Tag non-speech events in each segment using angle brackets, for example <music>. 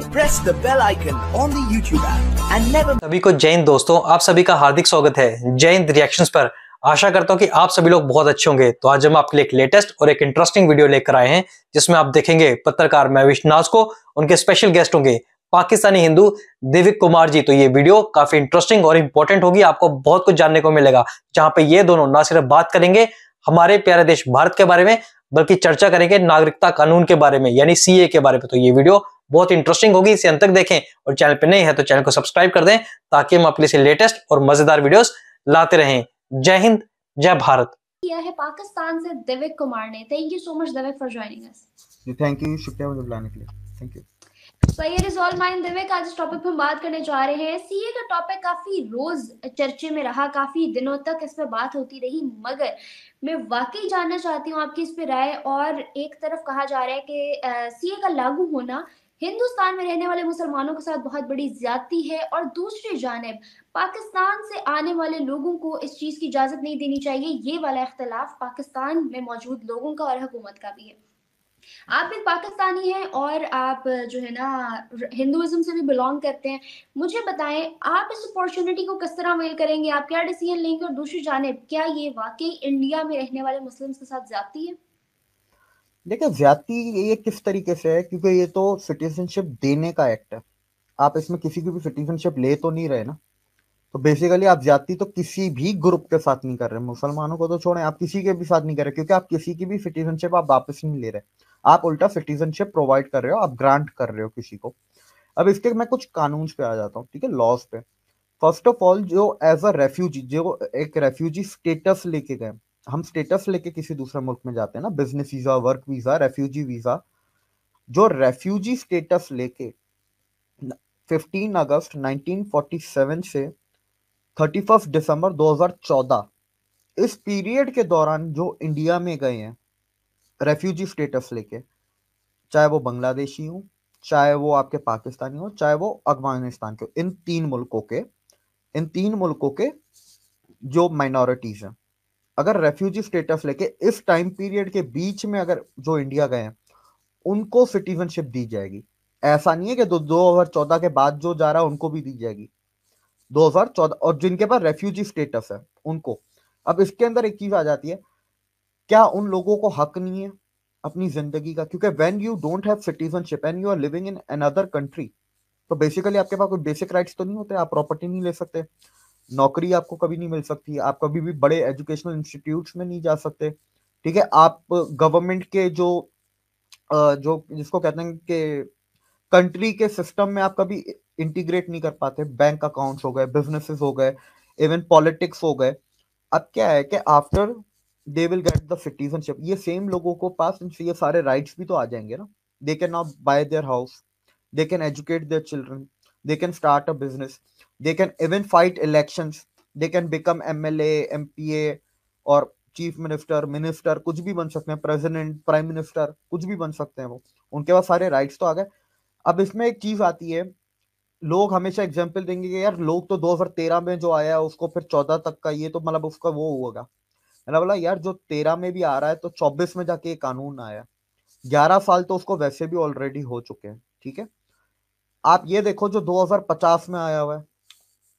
Press the bell icon on the YouTube app and never सभी को जय हिंद दोस्तों आप सभी का हार्दिक स्वागत है जय हिंद रिएक्शंस पर आशा करता हूँ कि आप सभी लोग बहुत अच्छे होंगे तो आज हम आपके लिए एक लेटेस्ट और एक इंटरेस्टिंग वीडियो लेकर आए हैं जिसमें आप देखेंगे पत्रकार महेश नाज को उनके स्पेशल गेस्ट होंगे पाकिस्तानी हिंदू देविक कुमार जी तो ये वीडियो काफी इंटरेस्टिंग और इंपॉर्टेंट होगी आपको बहुत कुछ जानने को मिलेगा जहां पे ये दोनों ना सिर्फ बात करेंगे हमारे प्यारे देश भारत के बारे में बल्कि चर्चा करेंगे नागरिकता कानून के बारे में यानी सीए के बारे में तो ये वीडियो बहुत इंटरेस्टिंग होगी इसे अंत तक देखें और चैनल पर नहीं है तो चैनल को सब्सक्राइब कर दें ताकि हम अपने से लेटेस्ट और मजेदार वीडियोस लाते रहें जय हिंद जय भारत किया है पाकिस्तान से दिविक कुमार ने thank you so much Divik for joining us thank you शुक्रिया मुझे बुलाने के लिए थैंक यू सो ये इज ऑल माइन दिविक आज इस टॉपिक पर हम बात करने जा रहे हैं सीए का टॉपिक काफी रोज चर्चे में रहा काफी दिनों तक इस पर बात होती रही मगर मैं वाकई जानना चाहती हूँ आपकी इस पर राय और एक तरफ कहा जा रहा है कि सीए का लागू होना हिंदुस्तान में रहने वाले मुसलमानों के साथ बहुत बड़ी ज्यादती है और दूसरी जानब पाकिस्तान से आने वाले लोगों को इस चीज़ की इजाज़त नहीं देनी चाहिए ये वाला इख्तलाफ पाकिस्तान में मौजूद लोगों का और हुकूमत का भी है आप एक पाकिस्तानी हैं और आप जो है ना हिंदुज़म से भी बिलोंग करते हैं मुझे बताएं आप इस अपॉर्चुनिटी को किस तरह वेल करेंगे आप क्या डिसीजन लेंगे और दूसरी जानब क्या ये वाकई इंडिया में रहने वाले मुस्लिम्स के साथ जाती है देखिए ज्यादा ये किस तरीके से है क्योंकि ये तो सिटीजनशिप देने का एक्ट है आप इसमें किसी की भी सिटीजनशिप ले तो नहीं रहे ना तो बेसिकली आप जाति तो किसी भी ग्रुप के साथ नहीं कर रहे मुसलमानों को तो छोड़े आप किसी के भी साथ नहीं कर रहे क्योंकि आप किसी की भी सिटीजनशिप आप वापस नहीं ले रहे आप उल्टा सिटीजनशिप प्रोवाइड कर रहे हो आप ग्रांट कर रहे हो किसी को अब इसके मैं कुछ कानून पे आ जाता हूँ ठीक है लॉज पे फर्स्ट ऑफ ऑल जो एज अ रेफ्यूजी जो एक रेफ्यूजी स्टेटस लेके गए हम स्टेटस लेके किसी दूसरे मुल्क में जाते हैं ना business visa work visa refugee visa जो रेफ्यूजी स्टेटस लेके 15 अगस्त 1947 से 31 दिसंबर 2014 इस पीरियड के दौरान जो इंडिया में गए हैं रेफ्यूजी स्टेटस लेके चाहे वो बांग्लादेशी हो चाहे वो आपके पाकिस्तानी हो चाहे वो अफगानिस्तान के इन तीन मुल्कों के इन तीन मुल्कों के जो माइनॉरिटीज हैं अगर रेफ्यूजी स्टेटस लेके इस टाइम पीरियड के बीच में अगर जो इंडिया गए हैं उनको सिटीजनशिप दी जाएगी ऐसा नहीं है कि दो हजार चौदह के बाद जो जा रहा है उनको भी दी जाएगी दो हजार चौदह और जिनके पास रेफ्यूजी स्टेटस है उनको अब इसके अंदर एक चीज आ जाती है क्या उन लोगों को हक नहीं है अपनी जिंदगी का क्योंकि when you don't have citizenship and you are living in another country तो बेसिकली आपके पास कोई बेसिक राइट्स तो नहीं होते आप प्रॉपर्टी नहीं ले सकते नौकरी आपको कभी नहीं मिल सकती आप कभी भी बड़े एजुकेशनल इंस्टीट्यूट में नहीं जा सकते ठीक है आप गवर्नमेंट के जो जो जिसको कहते हैं कि कंट्री के सिस्टम में आप कभी इंटीग्रेट नहीं कर पाते बैंक अकाउंट्स हो गए बिजनेसेस हो गए इवन पॉलिटिक्स हो गए अब क्या है कि after they will get the citizenship ये सेम लोगों को पास ये सारे राइट्स भी तो आ जाएंगे ना they can now buy their house they can educate their children they can start a business they can even fight elections they can become mla mpa और चीफ मिनिस्टर मिनिस्टर कुछ भी बन सकते हैं प्रेसिडेंट प्राइम मिनिस्टर कुछ भी बन सकते हैं वो उनके पास सारे राइट्स तो आ गए अब इसमें एक चीज आती है लोग हमेशा एग्जाम्पल देंगे कि यार लोग तो 2013 में जो आया उसको फिर 14 तक का ये तो मतलब उसका वो होगा मैंने बोला यार जो 13 में भी आ रहा है तो 24 में जाके ये कानून आया 11 साल तो उसको वैसे भी ऑलरेडी हो चुके हैं ठीक है आप ये देखो जो 2050 में आया हुआ है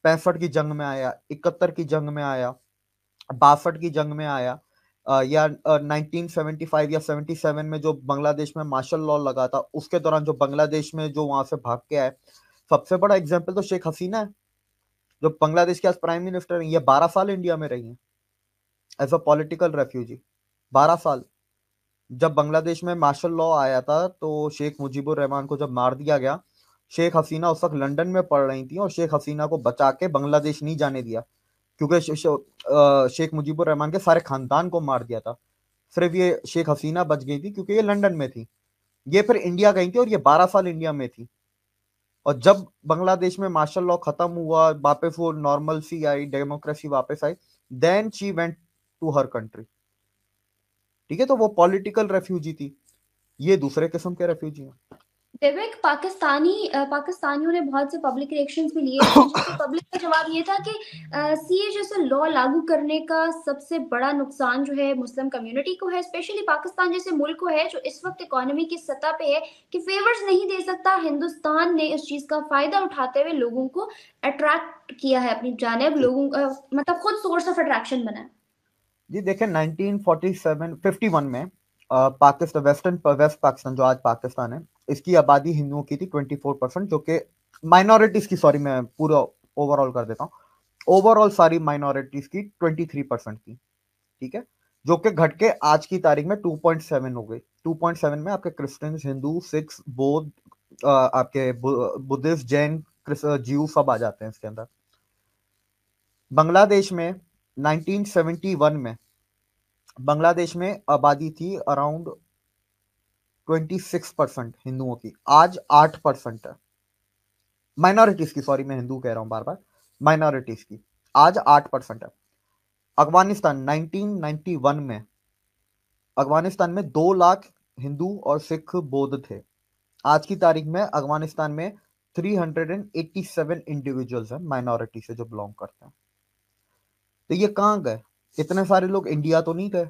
पैंसठ की जंग में आया इकहत्तर की जंग में आया बासठ की जंग में आया या 1975 या 77 में जो बांग्लादेश में मार्शल लॉ लगा था उसके दौरान जो बांग्लादेश में जो वहां से भाग के आए सबसे बड़ा एग्जाम्पल तो शेख हसीना है जो बांग्लादेश के आज प्राइम मिनिस्टर है ये बारह साल इंडिया में रही हैं एज अ पॉलिटिकल रेफ्यूजी बारह साल जब बांग्लादेश में मार्शल लॉ आया था तो शेख मुजीबुर रहमान को जब मार दिया गया शेख हसीना उस वक्त लंदन में पढ़ रही थी और शेख हसीना को बचा के बांग्लादेश नहीं जाने दिया क्योंकि शेख मुजीबुर रहमान के सारे खानदान को मार दिया था सिर्फ ये शेख हसीना बच गई थी क्योंकि ये लंदन में थी ये फिर इंडिया गई थी और ये बारह साल इंडिया में थी और जब बांग्लादेश में मार्शल लॉ खत्म हुआ वापस वो नॉर्मल सी आई डेमोक्रेसी वापस आई then she went to her country ठीक है तो वो पॉलिटिकल रेफ्यूजी थी ये दूसरे किस्म के रेफ्यूजी हैं विवेक पाकिस्तानी पाकिस्तानियों ने बहुत से पब्लिक रिएक्शंस भी लिए पब्लिक <coughs> तो का जवाब ये था कि सीए जैसे लॉ लागू करने का सबसे बड़ा नुकसान जो है मुस्लिम कम्युनिटी को है स्पेशली पाकिस्तान जैसे मुल्क को है जो इस वक्त इकोनॉमी की सतह पे है कि फेवर्स नहीं दे सकता हिंदुस्तान ने इस चीज का फायदा उठाते हुए लोगों को अट्रैक्ट किया है अपनी जानब लोगों का मतलब खुद सोर्स ऑफ अट्रैक्शन बना जी देखें 1947 51 में पाकिस्तान वेस्टर्न वेस्ट पाकिस्तान जो आज पाकिस्तान है इसकी आबादी हिंदुओं की थी ट्वेंटी फोर परसेंट जो कि माइनॉरिटीज की सॉरी मैं पूरा ओवरऑल कर देता हूँ ओवरऑल सारी माइनॉरिटीज की थ्री परसेंट थी ठीक है जो कि घट के आज की तारीख में 2.7 हो गई 2.7 में आपके क्रिश्चियन हिंदू सिख बौद्ध आपके बुद्धिस्ट जैन जीव सब आ जाते हैं इसके अंदर बांग्लादेश में 1971 में बांग्लादेश में आबादी थी अराउंड ट्वेंटी सिक्स परसेंट हिंदुओं की आज आठ परसेंट है माइनॉरिटीज की सॉरी मैं हिंदू कह रहा हूं बार बार माइनॉरिटीज की आज आठ परसेंट है अफगानिस्तान 1991 में अफगानिस्तान में दो लाख हिंदू और सिख बौद्ध थे आज की तारीख में अफगानिस्तान में 387 इंडिविजुअल्स हैं माइनॉरिटी से जो बिलोंग करते हैं तो ये कहाँ गए इतने सारे लोग इंडिया तो नहीं गए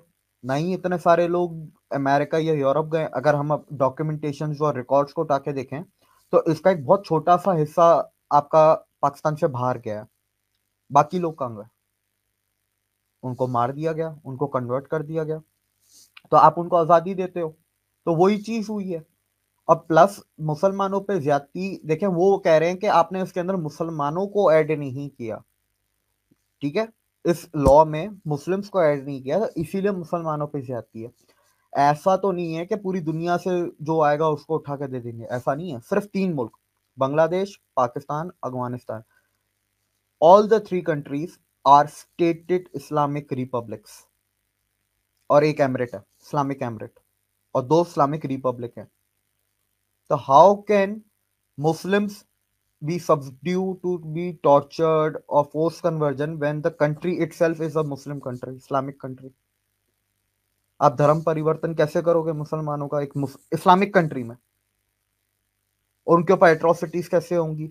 नहीं इतने सारे लोग अमेरिका या यूरोप गए अगर हम डॉक्यूमेंटेशन और रिकॉर्ड्स को उठा के देखें तो इसका एक बहुत छोटा सा हिस्सा आपका पाकिस्तान से बाहर गया बाकी लोग कहाँ गए उनको मार दिया गया उनको कन्वर्ट कर दिया गया तो आप उनको आज़ादी देते हो तो वही चीज़ हुई है और प्लस मुसलमानों पे ज्यादती देखें वो कह रहे हैं कि आपने इसके अंदर मुसलमानों को ऐड नहीं किया ठीक है इस लॉ में मुस्लिम्स को ऐड नहीं किया तो इसीलिए मुसलमानों पे जाती है ऐसा तो नहीं है कि पूरी दुनिया से जो आएगा उसको उठा कर दे देंगे ऐसा नहीं है सिर्फ तीन मुल्क Bangladesh Pakistan Afghanistan all the three countries are stated Islamic republics और एक एमरेट है इस्लामिक एमरेट और दो इस्लामिक रिपब्लिक है तो how can Muslims be subdued to be tortured or forced conversion when the country itself is a Muslim country, Islamic country. आप धर्म परिवर्तन कैसे करोगे मुसलमानों का एक इस्लामिक कंट्री में और उनके ऊपर एट्रोसिटीज कैसे होंगी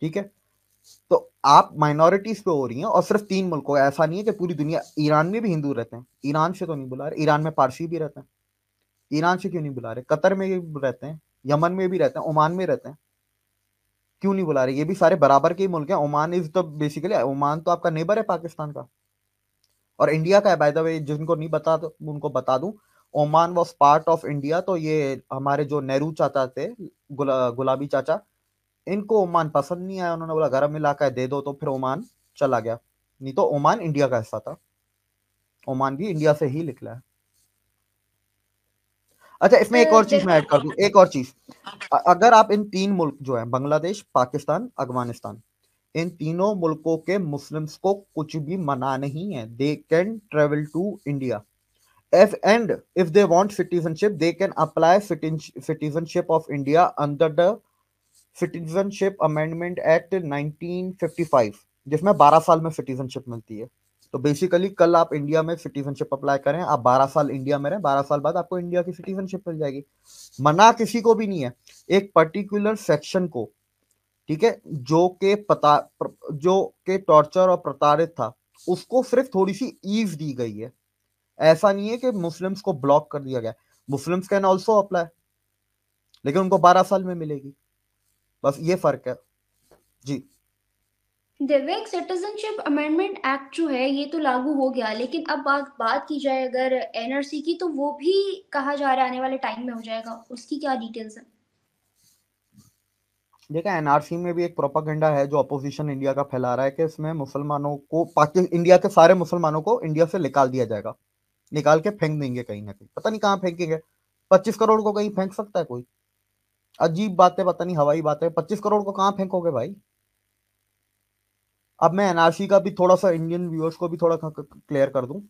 ठीक है तो आप माइनॉरिटीज पे हो रही हैं और सिर्फ तीन मुल्क ऐसा नहीं है कि पूरी दुनिया ईरान में भी हिंदू रहते हैं ईरान से तो नहीं बुला रहे ईरान में पारसी भी रहते हैं ईरान से क्यों नहीं बुला रहे कतर में भी रहते हैं यमन में भी रहते हैं ओमान में रहते हैं क्यों नहीं बुला रही ये भी सारे बराबर के ही मुल्क हैं ओमान इज तो बेसिकली ओमान तो आपका नेबर है पाकिस्तान का और इंडिया का है बाय द वे जिनको नहीं बता तो उनको बता दूं Oman was part of India तो ये हमारे जो नेहरू चाचा थे गुला, गुलाबी चाचा इनको ओमान पसंद नहीं आया उन्होंने बोला गर्म इलाका है दे दो तो फिर ओमान चला गया नहीं तो ओमान इंडिया का हिस्सा था ओमान भी इंडिया से ही निकला है अच्छा इसमें एक तो और चीज मैं ऐड कर दूं एक और चीज अगर आप इन तीन मुल्क जो है बांग्लादेश पाकिस्तान अफगानिस्तान इन तीनों मुल्कों के मुस्लिम्स को कुछ भी मना नहीं है they can travel to India if and if they want citizenship they can apply citizenship of india under the citizenship amendment act 1955 जिसमें 12 साल में सिटीजनशिप मिलती है तो बेसिकली कल आप इंडिया में सिटीजनशिप अप्लाई करें आप 12 साल इंडिया में रहें 12 साल बाद आपको इंडिया की सिटीजनशिप मिल जाएगी मना किसी को भी नहीं है एक पर्टिकुलर सेक्शन को ठीक है जो के पता जो के टॉर्चर और प्रताड़ित था उसको सिर्फ थोड़ी सी ईज दी गई है ऐसा नहीं है कि मुस्लिम्स को ब्लॉक कर दिया गया मुस्लिम्स कैन ऑल्सो अप्लाई लेकिन उनको बारह साल में मिलेगी बस ये फर्क है जी दिव्यांग सिटीजनशिप अमेंडमेंट एक्ट जो है ये तो लागू हो गया लेकिन अब बात बात की जाए अगर एनआरसी की तो वो भी कहा जा रहा है आने वाले टाइम में हो जाएगा उसकी क्या डिटेल्स है देखा एनआरसी में भी एक प्रोपागेंडा है जो अपोजिशन इंडिया का फैला रहा है कि इसमें मुसलमानों को पाकिस्तान इंडिया के सारे मुसलमानों को इंडिया से निकाल दिया जाएगा निकाल के फेंक देंगे कहीं ना कहीं पता नहीं कहाँ फेंकेंगे पच्चीस करोड़ को कहीं फेंक सकता है कोई अजीब बातें पता नहीं हवाई बातें पच्चीस करोड़ को कहाँ फेंकोगे भाई अब मैं एनआरसी का भी थोड़ा सा इंडियन व्यूअर्स को भी थोड़ा क्लियर कर दूं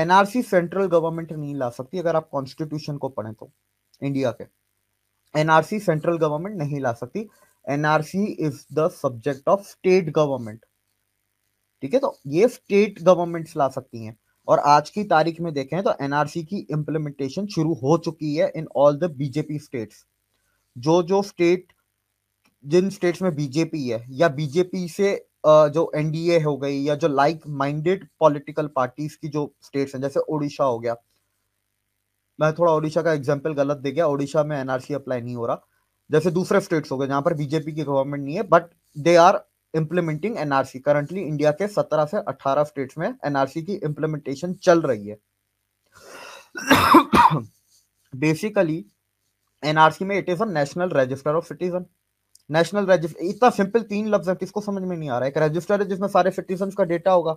एनआरसी सेंट्रल गवर्नमेंट नहीं ला सकती अगर आप कॉन्स्टिट्यूशन को पढ़ें तो इंडिया के एनआरसी सेंट्रल गवर्नमेंट नहीं ला सकती NRC is the subject of state government ठीक है तो ये स्टेट गवर्नमेंट्स ला सकती हैं और आज की तारीख में देखें तो एनआरसी की इम्प्लीमेंटेशन शुरू हो चुकी है in all the BJP states जो जो स्टेट जिन स्टेट्स में बीजेपी है या बीजेपी से जो एनडीए हो गई या जो लाइक माइंडेड पॉलिटिकल पार्टीज की जो स्टेट्स हैं जैसे ओडिशा हो गया मैं थोड़ा ओडिशा का एग्जाम्पल गलत दे गया ओडिशा में एनआरसी अप्लाई नहीं हो रहा जैसे दूसरे स्टेट्स हो गए जहां पर बीजेपी की गवर्नमेंट नहीं है but they are implementing NRC currently India के सत्रह से अठारह स्टेट्स में एनआरसी की इम्प्लीमेंटेशन चल रही है बेसिकली <coughs> एनआरसी में it is a national register of citizen national register इतना सिंपल तीन लफ्ज है किसको समझ में नहीं आ रहा है एक रजिस्टर है जिसमें सारे सिटीजन का डेटा होगा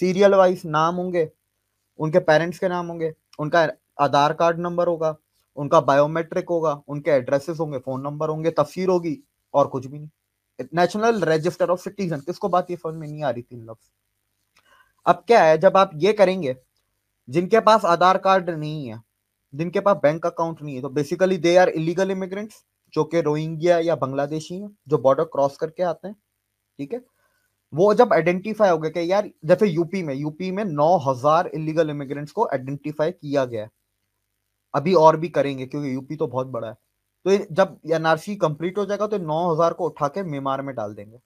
सीरियल वाइज नाम होंगे उनके पेरेंट्स के नाम होंगे उनका आधार कार्ड नंबर होगा उनका बायोमेट्रिक होगा उनके एड्रेसेस होंगे फोन नंबर होंगे तफसीर होगी और कुछ भी नहीं नेशनल रजिस्टर ऑफ सिटीजन किसको बात ये समझ में नहीं आ रही तीन लफ्ज अब क्या है जब आप ये करेंगे जिनके पास आधार कार्ड नहीं है जिनके पास बैंक अकाउंट नहीं है तो basically they are illegal immigrants जो कि रोहिंग्या या बांग्लादेशी हैं जो बॉर्डर क्रॉस करके आते हैं ठीक है वो जब आइडेंटिफाई हो गया कि यार जैसे यूपी में यूपी में नौ हजार इलीगल इमिग्रेंट्स को आइडेंटिफाई किया गया अभी और भी करेंगे क्योंकि यूपी तो बहुत बड़ा है तो जब एनआरसी कंप्लीट हो जाएगा तो नौ हजार को उठा के म्यांमार में डाल देंगे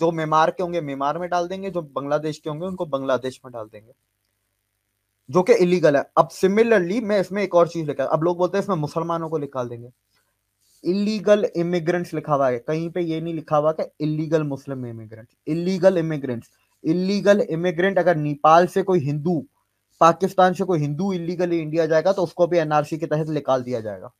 जो म्यांमार के होंगे म्यांमार में डाल देंगे जो बांग्लादेश के होंगे उनको बांग्लादेश में डाल देंगे जो कि इलीगल है अब सिमिलरली मैं इसमें एक और चीज लिखा अब लोग बोलते हैं इसमें मुसलमानों को निकाल देंगे इलीगल इमिग्रेंट्स लिखा हुआ है कहीं पे ये नहीं लिखा हुआ कि illegal Muslim immigrant illegal immigrants illegal immigrant अगर नेपाल से कोई हिंदू पाकिस्तान से कोई हिंदू इलीगली इंडिया जाएगा तो उसको भी एनआरसी के तहत निकाल दिया जाएगा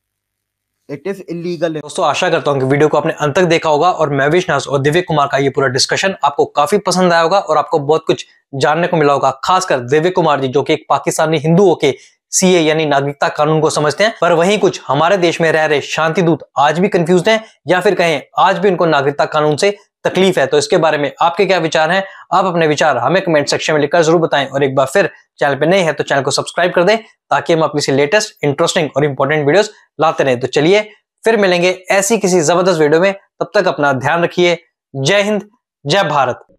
इट इज इलीगल दोस्तों आशा करता हूँ कि वीडियो को आपने अंत तक देखा होगा और मैं विश्वास और दिव्य कुमार का ये पूरा डिस्कशन आपको काफी पसंद आया होगा और आपको बहुत कुछ जानने को मिला होगा खासकर दिव्य कुमार जी जो कि एक पाकिस्तानी हिंदू होके सीए यानी नागरिकता कानून को समझते हैं पर वहीं कुछ हमारे देश में रह रहे शांति दूत आज भी कंफ्यूज हैं या फिर कहें आज भी उनको नागरिकता कानून से तकलीफ है तो इसके बारे में आपके क्या विचार हैं आप अपने विचार हमें कमेंट सेक्शन में लिखकर जरूर बताएं और एक बार फिर चैनल पर नए हैं तो चैनल को सब्सक्राइब कर दें ताकि हम अपनी लेटेस्ट इंटरेस्टिंग और इंपॉर्टेंट वीडियोस लाते रहें तो चलिए फिर मिलेंगे ऐसी किसी जबरदस्त वीडियो में तब तक अपना ध्यान रखिए जय हिंद जय भारत